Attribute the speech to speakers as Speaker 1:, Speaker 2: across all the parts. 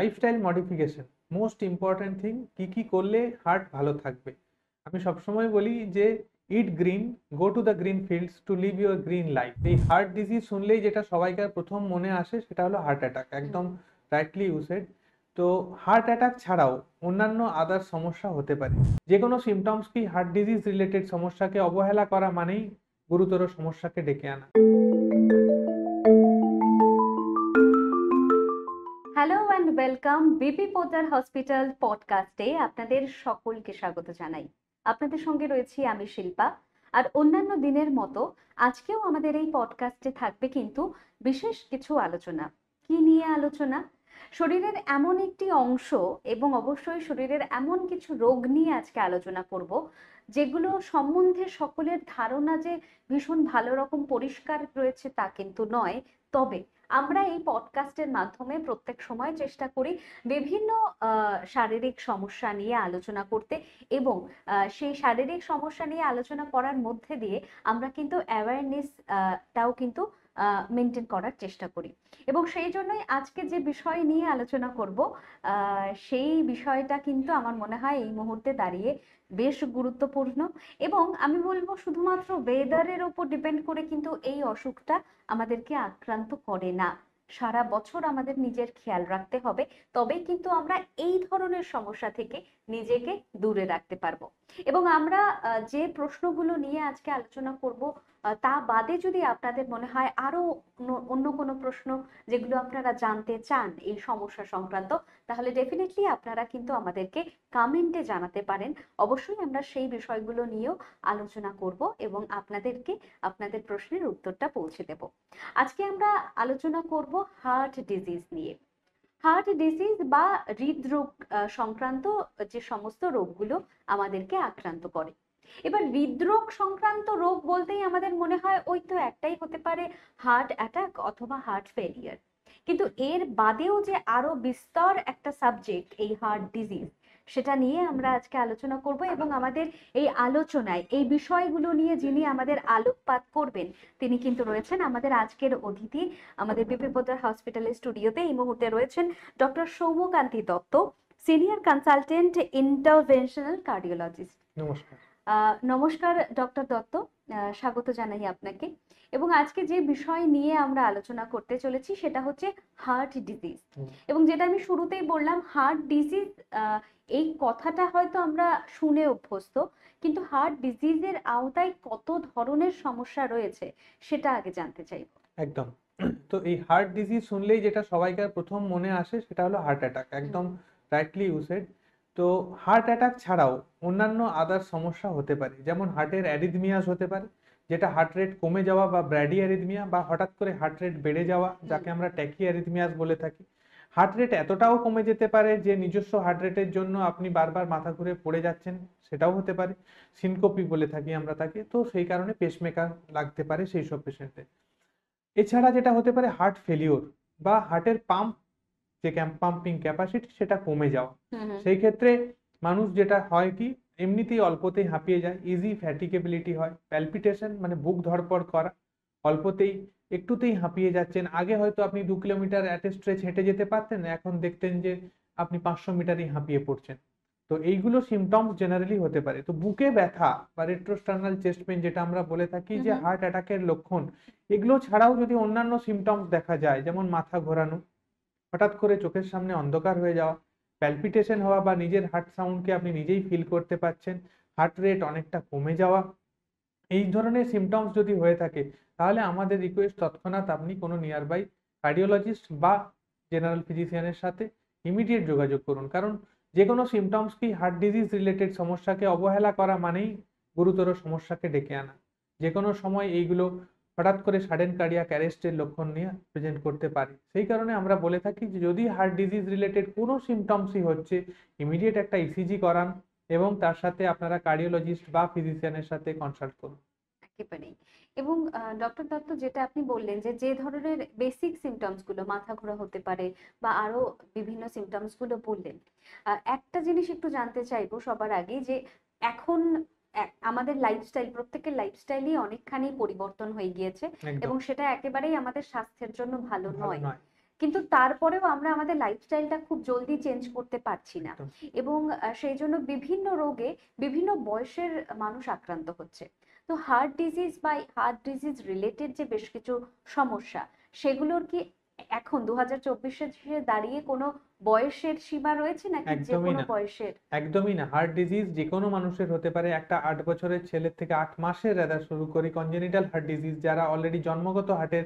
Speaker 1: Lifestyle modification most important thing কী কী করলে হার্ট ভালো থাকবে আমি সবসময় বলি যে eat green go to the green fields to live your green life এই হার্ট ডিজিজ শুনলেই যেটা সবাইকার প্রথম মনে আসে সেটা হলো হার্ট অ্যাটাক একদম রাইটলি ইউসেড তো হার্ট অ্যাটাক ছাড়াও অন্যান্য আদার সমস্যা হতে পারে যে কোনো সিমটমস কি হার্ট ডিজিজ রিলেটেড সমস্যাকে অবহেলা করা মানেই গুরুতর সমস্যাকে ডেকে আনা
Speaker 2: hello and welcome BP Poddar hospital পডকাস্টে আপনাদের সকলকে স্বাগত জানাই আপনাদের সঙ্গে রয়েছি আমি শিল্পা আর অন্যান্য দিনের মতো আজকেও আমাদের এই পডকাস্টে থাকবে কিন্তু বিশেষ কিছু আলোচনা কি নিয়ে আলোচনা শরীরের এমন একটি অংশ এবং অবশ্যই শরীরের এমন কিছু রোগ নিয়ে আজকে আলোচনা করব যেগুলো সম্বন্ধে সকলের ধারণা যে ভীষণ ভালো রকম পরিষ্কার রয়েছে তা কিন্তু নয় তবে আমরা এই পডকাস্টের মাধ্যমে প্রত্যেক সময় চেষ্টা করি বিভিন্ন শারীরিক সমস্যা নিয়ে আলোচনা করতে এবং সেই শারীরিক সমস্যা নিয়ে আলোচনা করার মধ্যে দিয়ে আমরা কিন্তু টাও কিন্তু মেনটেন করার চেষ্টা করি এবং সেই জন্যই আজকে যে বিষয় নিয়ে আলোচনা করব সেই বিষয়টা কিন্তু আমার মনে হয় এই মুহূর্তে দাঁড়িয়ে বেশ গুরুত্বপূর্ণ এবং আমি বলবো শুধুমাত্র ওয়েদারের ওপর ডিপেন্ড করে কিন্তু এই অসুখটা আমাদেরকে আক্রান্ত করে না সারা বছর আমাদের নিজের খেয়াল রাখতে হবে তবে কিন্তু আমরা এই ধরনের সমস্যা থেকে নিজেকে দূরে রাখতে পারবো এবং আমরা যে প্রশ্নগুলো নিয়ে আজকে আলোচনা করব তা বাদে যদি আপনাদের মনে হয় আরো অন্য কোনো প্রশ্ন যেগুলো আপনারা জানতে চান এই সমস্যা সংক্রান্ত তাহলে ডেফিনেটলি আপনারা কিন্তু আমাদেরকে কমেন্টে জানাতে পারেন অবশ্যই আমরা সেই বিষয়গুলো নিয়েও আলোচনা করব এবং আপনাদেরকে আপনাদের প্রশ্নের উত্তরটা পৌঁছে দেব আজকে আমরা আলোচনা করব হার্ট ডিজিজ নিয়ে হার্ট ডিসিজ বা হৃদরোগ সংক্রান্ত যে সমস্ত রোগগুলো আমাদেরকে আক্রান্ত করে এবার হৃদরোগ সংক্রান্ত রোগ বলতেই আমাদের মনে হয় ওই তো একটাই হতে পারে হার্ট অ্যাটাক অথবা হার্ট ফেলিয়ার কিন্তু এর বাদেও যে আরো বিস্তর একটা সাবজেক্ট এই হার্ট ডিজিজ সেটা নিয়ে আমরা আজকে আলোচনা করব হ্যাঁ। এবং আমাদের এই আলোচনায় এই বিষয়গুলো নিয়ে যিনি হ্যাঁ। আমাদের আলোকপাত করবেন তিনি কিন্তু রয়েছেন আমাদের আজকের অতিথি আমাদের বিপিপদার হসপিটালের স্টুডিওতে এই মুহূর্তে রয়েছেন doctor Soumyakanti Dutta senior consultant interventional cardiologist নমস্কার নমস্কার ডক্টর দত্ত স্বাগত জানাই আপনাকে এবং আজকে যে বিষয় নিয়ে আমরা আলোচনা করতে চলেছি সেটা হচ্ছে হার্ট ডিজিজ এবং যেটা আমি শুরুতেই বললাম হার্ট ডিজিজ এই কথাটা হয়তো আমরা শুনে অভ্যস্ত কিন্তু হার্ট ডিজিজের আওতায় কত ধরনের সমস্যা রয়েছে সেটা আগে জানতে
Speaker 1: চাই একদম তো এই হার্ট ডিজিজ শুনলেই যেটা সবাইকার প্রথম মনে আসে সেটা হলো হার্ট অ্যাটাক একদম রাইটলি ইউসেড তো হার্ট অ্যাটাক ছাড়াও অন্যান্য আদার সমস্যা হতে পারে যেমন হার্টের অ্যারিদমিয়াস হতে পারে যেটা হার্ট রেট কমে যাওয়া বা ব্র্যাডি অ্যারিদমিয়া বা হঠাৎ করে হার্ট রেট বেড়ে যাওয়া যাকে আমরা ট্যাকি অ্যারিথমিয়াস বলে থাকি হার্ট রেট এতটাও কমে যেতে পারে যে নিজস্ব হার্ট রেটের জন্য আপনি বারবার মাথা ঘুরে পড়ে যাচ্ছেন সেটাও হতে পারে সিনকোপি বলে থাকি আমরা তাকে তো সেই কারণে পেসমেকার লাগতে পারে সেই সব পেশেন্টে এছাড়া যেটা হতে পারে হার্ট ফেলিওর বা হার্টের পাম্প যে পাম্পিং ক্যাপাসিটি সেটা কমে যাওয়া সেই ক্ষেত্রে মানুষ যেটা হয় কি এমনিতেই অল্পতেই হাঁপিয়ে যায় ইজি ফ্যাটিকেবিলিটি হয় প্যালপিটেশন মানে বুক ধরপড় করা অল্পতেই একটুতেই হাঁপিয়ে যাচ্ছেন আগে হয়তো আপনি দু কিলোমিটার অ্যাট স্ট্রেচ হেঁটে যেতে পারতেন এখন দেখতেন যে আপনি পাঁচশো মিটারই হাঁপিয়ে পড়ছেন তো এইগুলো সিমটমস জেনারেলি হতে পারে তো বুকে ব্যথা বা রেট্রোস্টার্নাল চেস্ট পেন যেটা আমরা বলে থাকি যে হার্ট অ্যাটাকের লক্ষণ এগুলো ছাড়াও যদি অন্যান্য সিমটমস দেখা যায় যেমন মাথা ঘোরানো হঠাৎ করে চোখের সামনে অন্ধকার হয়ে যাওয়া প্যালপিটেশন হওয়া বা নিজের হার্ট সাউন্ডকে আপনি নিজেই ফিল করতে পারছেন হার্ট রেট অনেকটা কমে যাওয়া এই ধরনের সিমটমস যদি হয়ে থাকে তাহলে আমাদের রিকোয়েস্ট তৎক্ষণাৎ আপনি কোনো নিয়ারবাই কার্ডিওলজিস্ট বা জেনারেল ফিজিশিয়ানের সাথে ইমিডিয়েট যোগাযোগ করুন কারণ যে কোনো সিমটমসকেই হার্ট ডিজিজ রিলেটেড সমস্যাকে অবহেলা করা মানেই গুরুতর সমস্যাকে ডেকে আনা যে কোনো সময় এইগুলো হঠাৎ করে সাডেন কার্ডিয়াক অ্যারেস্টের লক্ষণ নিয়ে প্রেজেন্ট করতে পারে সেই কারণে আমরা বলে থাকি যে যদি হার্ট ডিজিজ রিলেটেড কোনো সিমটমসই হচ্ছে ইমিডিয়েট একটা ইসিজি e করান এবং তার সাথে আপনারা কার্ডিওলজিস্ট বা ফিজিশিয়ানের সাথে কনসাল্ট করুন
Speaker 2: এবং ডক্টর দত্ত যেটা আপনি বললেন যে যে ধরনের বেসিক সিমটমস গুলো মাথা ঘোরা হতে পারে বা আরো বিভিন্ন সিমটমস গুলো বললেন একটা জিনিস একটু জানতে চাইবো সবার আগে যে এখন আমাদের লাইফস্টাইল প্রত্যেকের লাইফস্টাইলই অনেকখানি পরিবর্তন হয়ে গিয়েছে এবং সেটা একেবারেই আমাদের স্বাস্থ্যের জন্য ভালো নয় কিন্তু তারপরেও আমরা আমাদের লাইফস্টাইলটা খুব জলদি চেঞ্জ করতে পারছি না এবং সেই জন্য বিভিন্ন রোগে বিভিন্ন বয়সের মানুষ আক্রান্ত হচ্ছে তো হার্ট ডিজিজ বা হার্ট ডিজিজ রিলেটেড যে বেশ কিছু সমস্যা সেগুলোর কি এখন দু হাজার চব্বিশে দাঁড়িয়ে কোনো বয়সের সীমা রয়েছে নাকি যে কোনো বয়সের
Speaker 1: একদমই না হার্ট ডিজিজ যে কোনো মানুষের হতে পারে একটা আট বছরের ছেলের থেকে আট মাসের রেদার শুরু করি কনজেনিটাল হার্ট ডিজিজ যারা অলরেডি জন্মগত হার্টের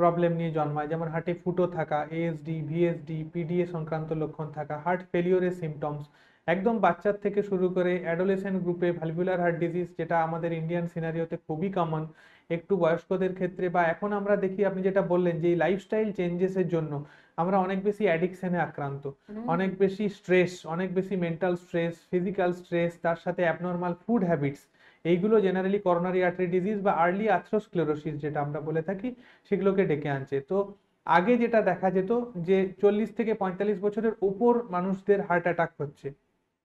Speaker 1: প্রবলেম নিয়ে জন্মায় যেমন হার্টে ফুটো থাকা এএসডি ভিএসডি পিডিএ সংক্রান্ত লক্ষণ থাকা হার্ট ফেলিওরের সিমটমস একদম বাচ্চার থেকে শুরু করে অ্যাডোলেসেন্ট গ্রুপে ভ্যালভুলার হার্ট ডিজিজ যেটা আমাদের ইন্ডিয়ান সিনারিওতে খুবই কমন একটু বয়স্কদের ক্ষেত্রে বা এখন আমরা দেখি আপনি যেটা বললেন যে লাইফস্টাইল চেঞ্জেসের জন্য আমরা অনেক বেশি অ্যাডিকশনে আক্রান্ত অনেক বেশি স্ট্রেস অনেক বেশি মেন্টাল স্ট্রেস ফিজিক্যাল স্ট্রেস তার সাথে অ্যাবনর্মাল ফুড হ্যাবিটস এইগুলো জেনারেলি করোনারি আর্টারি ডিজিজ বা আর্লি আথ্রোস্ক্লেরোসিস যেটা আমরা বলে থাকি সেগুলোকে ডেকে আনছে তো আগে যেটা দেখা যেত যে চল্লিশ থেকে পঁয়তাল্লিশ বছরের ওপর মানুষদের হার্ট অ্যাটাক হচ্ছে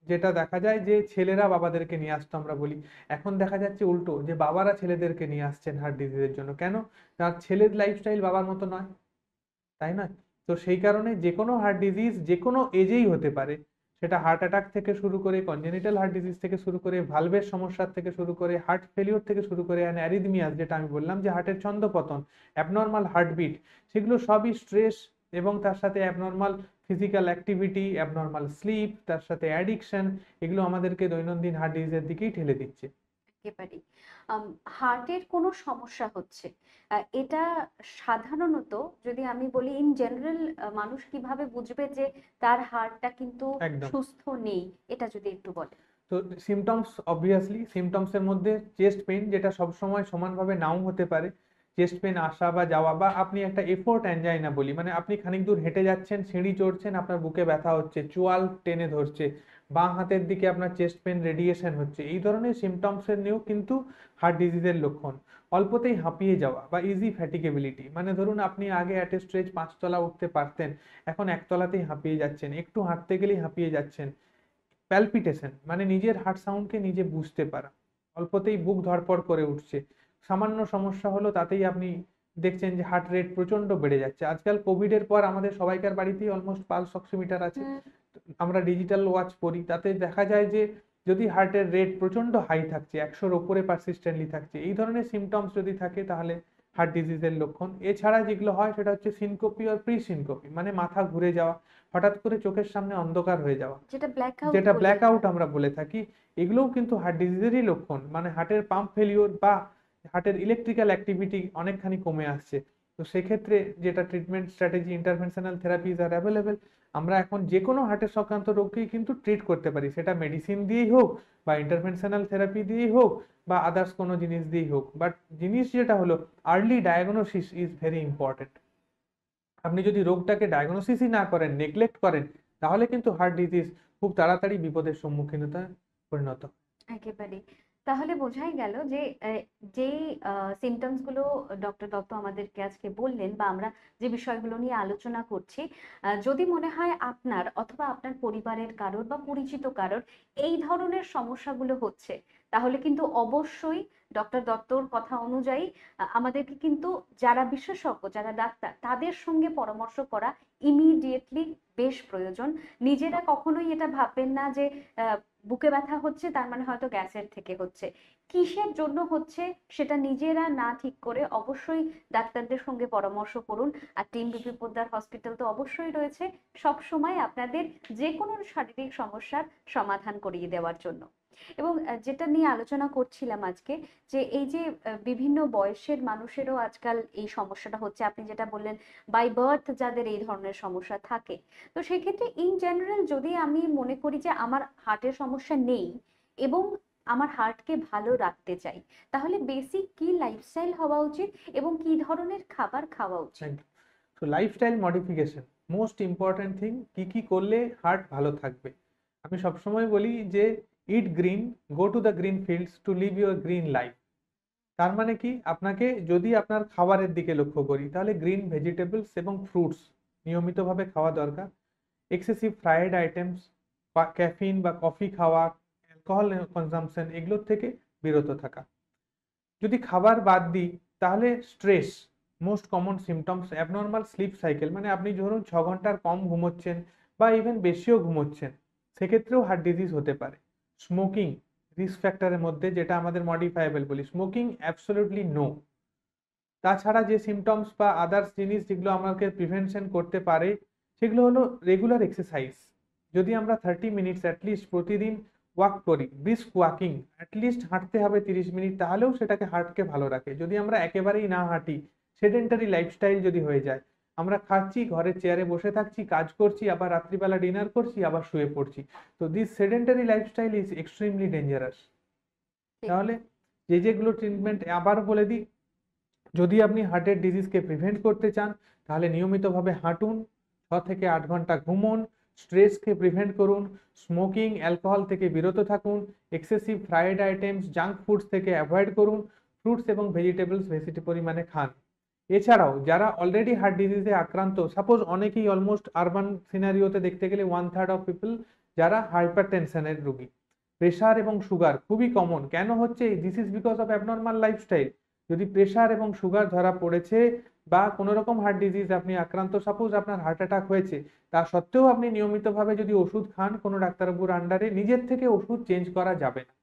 Speaker 1: যেটা দেখা যায় যে ছেলেরা বাবাদেরকে নিয়ে আসতো আমরা বলি এখন দেখা যাচ্ছে উল্টো যে বাবারা ছেলেদেরকে নিয়ে আসছেন হার্ট ডিজিজের জন্য কেন তার ছেলের লাইফস্টাইল বাবার মতো নয় তাই না তো সেই কারণে যে কোনো হার্ট ডিজিজ যে কোনো এজেই হতে পারে সেটা হার্ট অ্যাটাক থেকে শুরু করে কনজেনিটাল হার্ট ডিজিজ থেকে শুরু করে ভালভের সমস্যার থেকে শুরু করে হার্ট ফেলিওর থেকে শুরু করে অ্যারিদমিয়াস যেটা আমি বললাম যে হার্টের ছন্দপতন অ্যাবনর্মাল হার্টবিট সেগুলো সবই স্ট্রেস এবং তার সাথে abnormal physical activity abnormal sleep তার সাথে অ্যাডিকশন এগুলো আমাদেরকে দৈনন্দিন হার্ট ডিজিজের দিকেই ঠেলে দিচ্ছে
Speaker 2: একেবারেই হার্টের কোনো সমস্যা হচ্ছে এটা সাধারণত যদি আমি বলি ইন জেনারেল মানুষ কিভাবে বুঝবে যে তার হার্টটা কিন্তু সুস্থ নেই এটা যদি একটু বলে
Speaker 1: তো সিমটমস অবভিয়াসলি সিমটমসের মধ্যে চেস্ট পেইন যেটা সব সময় সমানভাবে নাও হতে পারে চেস্ট পেন আসা বা যাওয়া বা আপনি একটা এফোর্ট না বলি মানে আপনি খানিক দূর হেঁটে যাচ্ছেন সিঁড়ি চড়ছেন আপনার বুকে ব্যথা হচ্ছে চুয়াল টেনে ধরছে বাঁ হাতের দিকে আপনার চেস্ট পেন রেডিয়েশন হচ্ছে এই ধরনের সিমটমসের নিয়েও কিন্তু হার্ট ডিজিজের লক্ষণ অল্পতেই হাঁপিয়ে যাওয়া বা ইজি ফ্যাটিকেবিলিটি মানে ধরুন আপনি আগে অ্যাট এ স্ট্রেচ পাঁচতলা উঠতে পারতেন এখন একতলাতেই হাঁপিয়ে যাচ্ছেন একটু হাঁটতে গেলেই হাঁপিয়ে যাচ্ছেন প্যালপিটেশন মানে নিজের হার্ট সাউন্ডকে নিজে বুঝতে পারা অল্পতেই বুক ধরপড় করে উঠছে সামান্য সমস্যা হলো তাতেই আপনি দেখছেন যে হার্ট রেট প্রচন্ড বেড়ে যাচ্ছে আজকাল কোভিড এর পর আমাদের সবাইকার বাড়িতেই অলমোস্ট পালস অক্সিমিটার আছে আমরা ডিজিটাল ওয়াচ পরি তাতে দেখা যায় যে যদি হার্টের রেট প্রচন্ড হাই থাকছে একশোর ওপরে পারসিস্টেন্টলি থাকছে এই ধরনের সিমটমস যদি থাকে তাহলে হার্ট ডিজিজের লক্ষণ এছাড়া যেগুলো হয় সেটা হচ্ছে সিনকোপি আর প্রি সিনকোপি মানে মাথা ঘুরে যাওয়া হঠাৎ করে চোখের সামনে অন্ধকার হয়ে যাওয়া যেটা ব্ল্যাক আউট যেটা ব্ল্যাক আউট আমরা বলে থাকি এগুলোও কিন্তু হার্ট ডিজিজেরই লক্ষণ মানে হার্টের পাম্প ফেলিওর বা হার্টের ইলেকট্রিক্যাল অ্যাক্টিভিটি অনেকখানি কমে আসছে তো সেক্ষেত্রে যেটা treatment strategy interventional therapies are available আমরা এখন যে কোনো হার্টের সংক্রান্ত রোগকেই কিন্তু ট্রিট করতে পারি সেটা মেডিসিন দিয়েই হোক বা ইন্টারভেনশনাল থেরাপি দিয়েই হোক বা আদার্স কোনো জিনিস দিয়েই হোক বাট জিনিস যেটা হলো early diagnosis is very important আপনি যদি রোগটাকে ডায়াগনোসিসই না করেন নেগলেক্ট করেন তাহলে কিন্তু হার্ট ডিজিজ খুব তাড়াতাড়ি বিপদের সম্মুখীনতা পরিণত
Speaker 2: একেবারে তাহলে বোঝাই গেল যে যেই গুলো ডক্টর দত্ত আমাদেরকে আজকে বললেন বা আমরা যে বিষয়গুলো নিয়ে আলোচনা করছি যদি মনে হয় আপনার অথবা আপনার পরিবারের কারোর বা পরিচিত কারোর এই ধরনের সমস্যাগুলো হচ্ছে তাহলে কিন্তু অবশ্যই ডক্টর দত্তর কথা অনুযায়ী আমাদেরকে কিন্তু যারা বিশেষজ্ঞ যারা ডাক্তার তাদের সঙ্গে পরামর্শ করা ইমিডিয়েটলি বেশ প্রয়োজন নিজেরা কখনোই এটা ভাববেন না যে বুকে ব্যথা হচ্ছে তার মানে হয়তো গ্যাসের থেকে হচ্ছে কিসের জন্য হচ্ছে সেটা নিজেরা না ঠিক করে অবশ্যই ডাক্তারদের সঙ্গে পরামর্শ করুন আর টিম বিপি পোদ্দার হসপিটাল তো অবশ্যই রয়েছে সব সময় আপনাদের যে কোনো শারীরিক সমস্যার সমাধান করিয়ে দেওয়ার জন্য এবং যেটা নিয়ে আলোচনা করছিলাম আজকে যে এই যে বিভিন্ন বয়সের মানুষেরও আজকাল এই সমস্যাটা হচ্ছে আপনি যেটা বললেন বাই বার্থ যাদের এই ধরনের সমস্যা থাকে তো সেক্ষেত্রে ইন জেনারেল যদি আমি মনে করি যে আমার হার্টের সমস্যা নেই এবং আমার হার্টকে ভালো রাখতে চাই তাহলে বেসিক কি লাইফস্টাইল হওয়া উচিত এবং কি ধরনের খাবার খাওয়া
Speaker 1: উচিত তো lifestyle modification most important thing কি কি করলে হার্ট ভালো থাকবে আমি সবসময় বলি যে eat green go to the green fields to live your green life তার মানে কি আপনাকে যদি আপনার খাবারের দিকে লক্ষ্য করি তাহলে গ্রিন ভেজিটেবলস এবং ফ্রুটস নিয়মিতভাবে খাওয়া দরকার এক্সেসিভ ফ্রায়েড আইটেমস বা ক্যাফিন বা কফি খাওয়া অ্যালকোহল কনজামশন এগুলোর থেকে বিরত থাকা যদি খাবার বাদ দিই তাহলে stress most common symptoms abnormal sleep cycle মানে আপনি ধরুন ছ ঘন্টার কম ঘুমোচ্ছেন বা ইভেন বেশিও ঘুমোচ্ছেন সেক্ষেত্রেও হার্ট ডিজিজ হতে পারে স্মোকিং রিস্ক ফ্যাক্টরের মধ্যে যেটা আমাদের মডিফাইবেল বলি স্মোকিং অ্যাবসোলিউটলি নো তাছাড়া যে সিমটমস বা আদার্স জিনিস যেগুলো আমাকে প্রিভেনশন করতে পারে সেগুলো হলো রেগুলার এক্সারসাইজ যদি আমরা থার্টি মিনিটস অ্যাটলিস্ট প্রতিদিন ওয়াক করি ব্রিস্ক ওয়াকিং অ্যাটলিস্ট হাঁটতে হবে তিরিশ মিনিট তাহলেও সেটাকে হার্টকে ভালো রাখে যদি আমরা একেবারেই না হাঁটি সেডেন্টারি লাইফস্টাইল যদি হয়ে যায় আমরা খাচ্ছি ঘরের চেয়ারে বসে থাকছি কাজ করছি আবার রাত্রিবেলা ডিনার করছি আবার শুয়ে পড়ছি তো this sedentary lifestyle is extremely dangerous তাহলে যে যেগুলো ট্রিটমেন্ট আবার বলে দিই যদি আপনি হার্টের ডিজিজকে প্রিভেন্ট করতে চান তাহলে নিয়মিতভাবে হাঁটুন ছ থেকে আট ঘন্টা ঘুমুন স্ট্রেসকে প্রিভেন্ট করুন স্মোকিং অ্যালকোহল থেকে বিরত থাকুন excessive fried items junk foods থেকে অ্যাভয়েড করুন ফ্রুটস এবং ভেজিটেবলস বেশি পরিমাণে খান এছাড়াও যারা অলরেডি হার্ট ডিজিজে আক্রান্ত সাপোজ অনেকেই অলমোস্ট আরবান সিনারিওতে দেখতে গেলে ওয়ান থার্ড অফ পিপল যারা হাইপার টেনশনের রুগী প্রেশার এবং সুগার খুবই কমন কেন হচ্ছে this is because of abnormal lifestyle যদি প্রেশার এবং সুগার ধরা পড়েছে বা কোনো রকম হার্ট ডিজিজ আপনি আক্রান্ত সাপোজ আপনার হার্ট অ্যাটাক হয়েছে তা সত্ত্বেও আপনি নিয়মিতভাবে যদি ওষুধ খান কোনো ডাক্তারবাবুর আন্ডারে নিজের থেকে ওষুধ চেঞ্জ করা যাবে না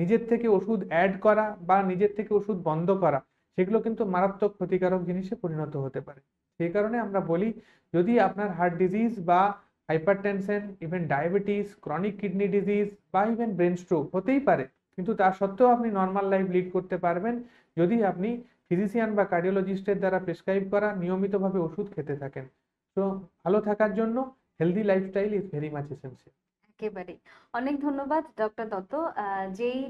Speaker 1: নিজের থেকে ওষুধ অ্যাড করা বা নিজের থেকে ওষুধ বন্ধ করা সেগুলো কিন্তু মারাত্মক ক্ষতিকারক জিনিসে পরিণত হতে পারে সেই কারণে আমরা বলি যদি আপনার হার্ট ডিজিজ বা hypertension even diabetes chronic kidney disease বা ইভেন ব্রেন স্ট্রোক হতেই পারে কিন্তু তা সত্ত্বেও আপনি নর্মাল লাইফ লিড করতে পারবেন যদি আপনি ফিজিশিয়ান বা কার্ডিওলজিস্টের দ্বারা প্রেসক্রাইব করা নিয়মিতভাবে ওষুধ খেতে থাকেন তো ভালো থাকার জন্য healthy lifestyle is very much essential
Speaker 2: একেবারে অনেক ধন্যবাদ ডক্টর দত্ত যেই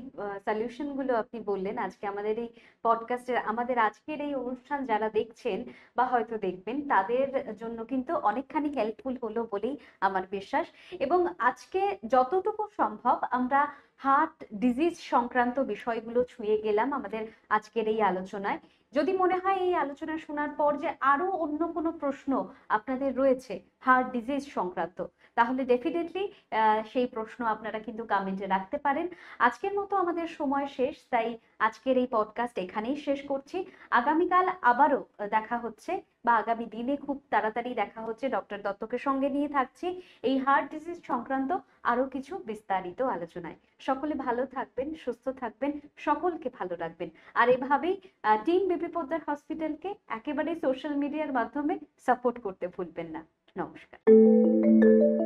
Speaker 2: গুলো আপনি বললেন আজকে আমাদের এই পডকাস্টের আমাদের আজকের এই অনুষ্ঠান যারা দেখছেন বা হয়তো দেখবেন তাদের জন্য কিন্তু অনেকখানি হেল্পফুল হলো বলেই আমার বিশ্বাস এবং আজকে যতটুকু সম্ভব আমরা হার্ট ডিজিজ সংক্রান্ত বিষয়গুলো ছুঁয়ে গেলাম আমাদের আজকের এই আলোচনায় যদি মনে হয় এই আলোচনা শোনার পর যে আরো অন্য কোনো প্রশ্ন আপনাদের রয়েছে হার্ট ডিজিজ সংক্রান্ত তাহলে ডেফিনেটলি সেই প্রশ্ন আপনারা কিন্তু কমেন্টে রাখতে পারেন আজকের মতো আমাদের সময় শেষ তাই আজকের এই পডকাস্ট এখানেই শেষ করছি আগামীকাল আবারও দেখা হচ্ছে বা আগামী দিনে খুব তাড়াতাড়ি দেখা হচ্ছে ডক্টর দত্তকে সঙ্গে নিয়ে থাকছি এই হার্ট ডিজিজ সংক্রান্ত আরও কিছু বিস্তারিত আলোচনায় সকলে ভালো থাকবেন সুস্থ থাকবেন সকলকে ভালো রাখবেন আর এভাবেই টিম বিপি পদ্মার হসপিটালকে একেবারেই সোশ্যাল মিডিয়ার মাধ্যমে সাপোর্ট করতে ভুলবেন না নমস্কার